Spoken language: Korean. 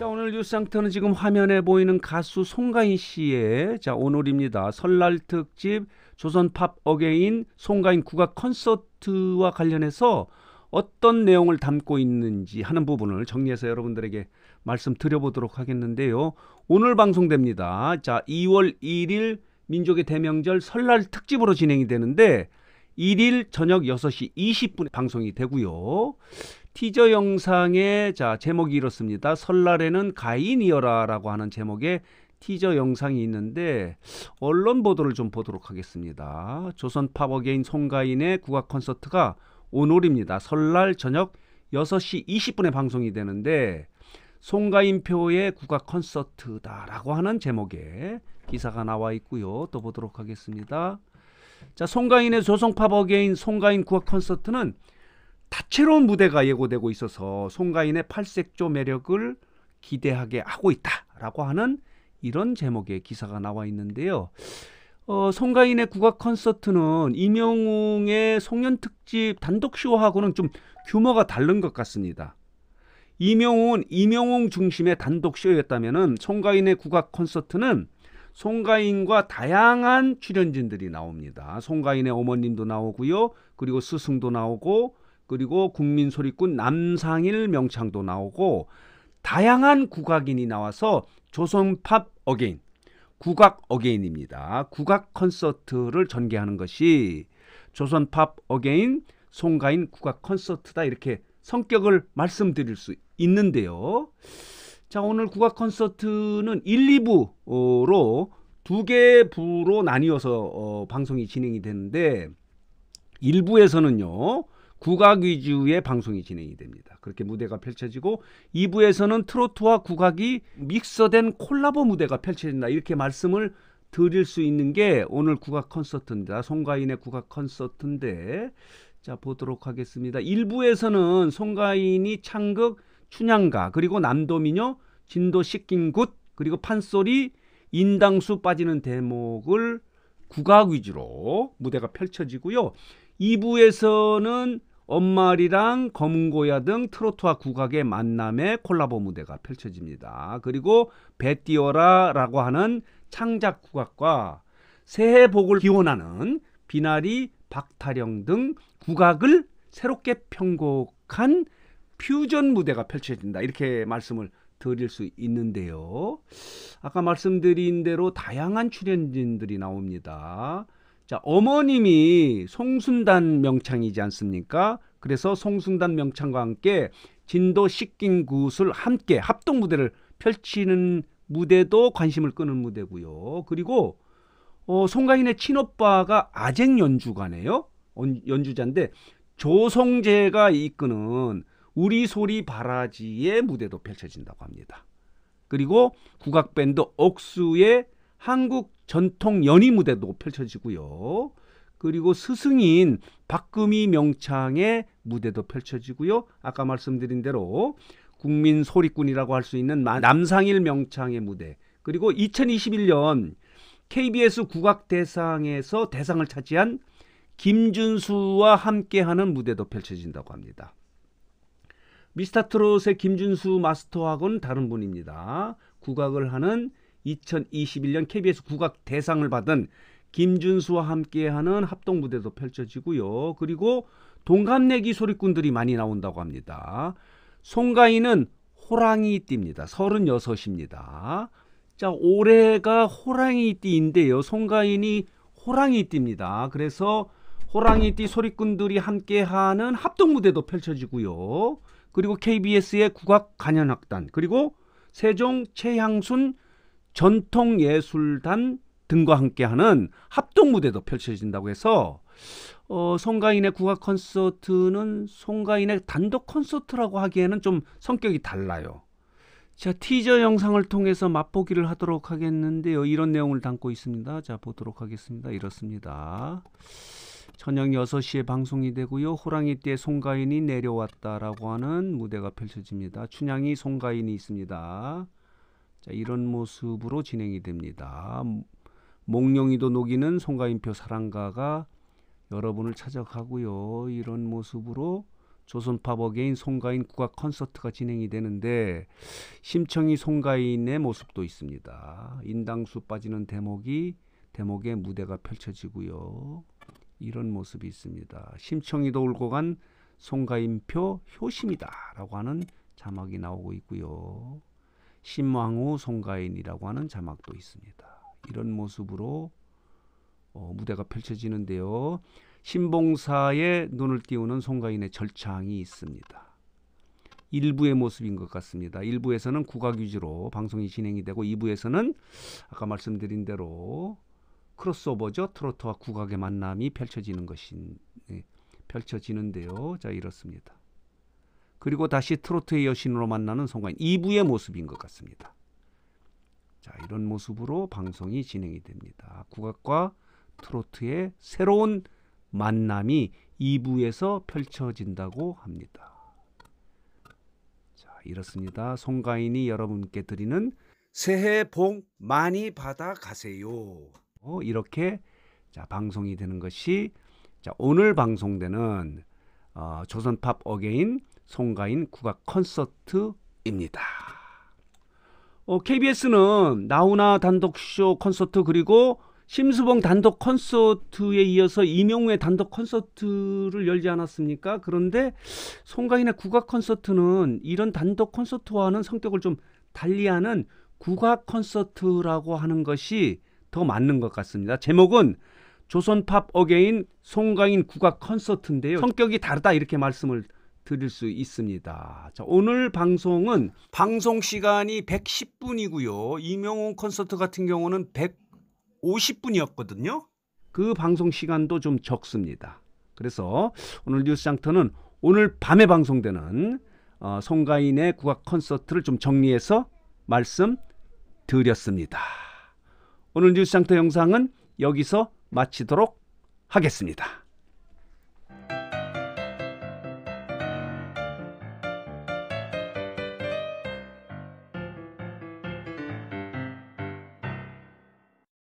자 오늘 뉴스 상태는 지금 화면에 보이는 가수 송가인 씨의 자 오늘입니다 설날 특집 조선 팝 어게인 송가인 국악 콘서트와 관련해서 어떤 내용을 담고 있는지 하는 부분을 정리해서 여러분들에게 말씀드려보도록 하겠는데요. 오늘 방송됩니다. 자 2월 1일 민족의 대명절 설날 특집으로 진행이 되는데 1일 저녁 6시 20분에 방송이 되고요. 티저 영상의 자 제목이 이렇습니다. 설날에는 가인이어라라고 하는 제목의 티저 영상이 있는데 언론 보도를 좀 보도록 하겠습니다. 조선 팝업게인 송가인의 국악 콘서트가 오늘입니다. 설날 저녁 6시 20분에 방송이 되는데 송가인표의 국악 콘서트다라고 하는 제목의 기사가 나와 있고요. 또 보도록 하겠습니다. 자, 송가인의 조선 팝업게인 송가인 국악 콘서트는 다채로운 무대가 예고되고 있어서 송가인의 팔색조 매력을 기대하게 하고 있다라고 하는 이런 제목의 기사가 나와 있는데요. 어, 송가인의 국악 콘서트는 임영웅의 송년특집 단독쇼하고는 좀 규모가 다른 것 같습니다. 임영웅은 임영웅 중심의 단독쇼였다면 송가인의 국악 콘서트는 송가인과 다양한 출연진들이 나옵니다. 송가인의 어머님도 나오고요. 그리고 스승도 나오고 그리고 국민 소리꾼 남상일 명창도 나오고 다양한 국악인이 나와서 조선팝 어게인, 국악 어게인입니다. 국악 콘서트를 전개하는 것이 조선팝 어게인, 송가인 국악 콘서트다 이렇게 성격을 말씀드릴 수 있는데요. 자 오늘 국악 콘서트는 1, 2부로 두개 부로 나뉘어서 어, 방송이 진행이 되는데 1부에서는요. 국악 위주의 방송이 진행이 됩니다. 그렇게 무대가 펼쳐지고 2부에서는 트로트와 국악이 믹서된 콜라보 무대가 펼쳐진다. 이렇게 말씀을 드릴 수 있는 게 오늘 국악 콘서트입니다. 송가인의 국악 콘서트인데 자 보도록 하겠습니다. 1부에서는 송가인이 창극 춘향가 그리고 남도민요 진도 식긴굿 그리고 판소리 인당수 빠지는 대목을 국악 위주로 무대가 펼쳐지고요. 2부에서는 엄마리랑 검은고야 등 트로트와 국악의 만남의 콜라보 무대가 펼쳐집니다. 그리고 배띠어라라고 하는 창작 국악과 새해 복을 기원하는 비나리, 박타령 등 국악을 새롭게 편곡한 퓨전 무대가 펼쳐진다. 이렇게 말씀을 드릴 수 있는데요. 아까 말씀드린 대로 다양한 출연진들이 나옵니다. 자, 어머님이 송순단 명창이지 않습니까? 그래서 송순단 명창과 함께 진도 식긴굿을 함께 합동 무대를 펼치는 무대도 관심을 끄는 무대고요. 그리고 어, 송가인의 친오빠가 아쟁 연주가네요. 연주자인데 조성재가 이끄는 우리 소리 바라지의 무대도 펼쳐진다고 합니다. 그리고 국악밴드 옥수의 한국 전통 연희 무대도 펼쳐지고요. 그리고 스승인 박금희 명창의 무대도 펼쳐지고요. 아까 말씀드린 대로 국민 소리꾼이라고 할 수 있는 남상일 명창의 무대 그리고 2021년 KBS 국악대상에서 대상을 차지한 김준수와 함께하는 무대도 펼쳐진다고 합니다. 미스터트롯의 김준수 마스터하고는 다른 분입니다. 국악을 하는 2021년 KBS 국악 대상을 받은 김준수와 함께하는 합동 무대도 펼쳐지고요. 그리고 동갑내기 소리꾼들이 많이 나온다고 합니다. 송가인은 호랑이 띠입니다. 36입니다. 자, 올해가 호랑이 띠인데요. 송가인이 호랑이 띠입니다. 그래서 호랑이 띠 소리꾼들이 함께하는 합동 무대도 펼쳐지고요. 그리고 KBS의 국악 관현악단 그리고 세종 최향순 전통예술단 등과 함께하는 합동 무대도 펼쳐진다고 해서 어, 송가인의 국악 콘서트는 송가인의 단독 콘서트라고 하기에는 좀 성격이 달라요. 자 티저 영상을 통해서 맛보기를 하도록 하겠는데요. 이런 내용을 담고 있습니다. 자 보도록 하겠습니다. 이렇습니다. 저녁 6시에 방송이 되고요. 호랑이 띠에 송가인이 내려왔다라고 하는 무대가 펼쳐집니다. 춘향이 송가인이 있습니다. 자, 이런 모습으로 진행이 됩니다. 몽룡이도 녹이는 송가인표 사랑가가 여러분을 찾아가고요. 이런 모습으로 조선팝 어게인 송가인 국악 콘서트가 진행이 되는데 심청이 송가인의 모습도 있습니다. 인당수 빠지는 대목이 대목의 무대가 펼쳐지고요. 이런 모습이 있습니다. 심청이도 울고 간 송가인표 효심이다라고 하는 자막이 나오고 있고요. 신망우 송가인이라고 하는 자막도 있습니다. 이런 모습으로 어, 무대가 펼쳐지는데요. 신봉사의 눈을 띄우는 송가인의 절창이 있습니다. 일부의 모습인 것 같습니다. 일부에서는 국악 위주로 방송이 진행이 되고 2부에서는 아까 말씀드린 대로 크로스오버죠. 트로트와 국악의 만남이 펼쳐지는 것인 네, 펼쳐지는데요. 자 이렇습니다. 그리고 다시 트로트의 여신으로 만나는 송가인 2부의 모습인 것 같습니다. 자, 이런 모습으로 방송이 진행이 됩니다. 국악과 트로트의 새로운 만남이 2부에서 펼쳐진다고 합니다. 자, 이렇습니다. 송가인이 여러분께 드리는 새해 복 많이 받아 가세요. 어, 이렇게 자, 방송이 되는 것이 자, 오늘 방송되는 어, 조선팝 어게인 송가인 국악 콘서트입니다. 어, KBS는 나훈아 단독쇼 콘서트 그리고 심수봉 단독 콘서트에 이어서 이명우의 단독 콘서트를 열지 않았습니까? 그런데 송가인의 국악 콘서트는 이런 단독 콘서트와는 성격을 좀 달리하는 국악 콘서트라고 하는 것이 더 맞는 것 같습니다. 제목은 조선팝 어게인 송가인 국악 콘서트인데요. 성격이 다르다 이렇게 말씀을 드릴 수 있습니다. 자, 오늘 방송은 방송 시간이 110분이고요. 이명웅 콘서트 같은 경우는 150분이었거든요. 그 방송 시간도 좀 적습니다. 그래서 오늘 뉴스 장터는 오늘 밤에 방송되는 어, 송가인의 국악 콘서트를 좀 정리해서 말씀드렸습니다. 오늘 뉴스 장터 영상은 여기서 마치도록 하겠습니다.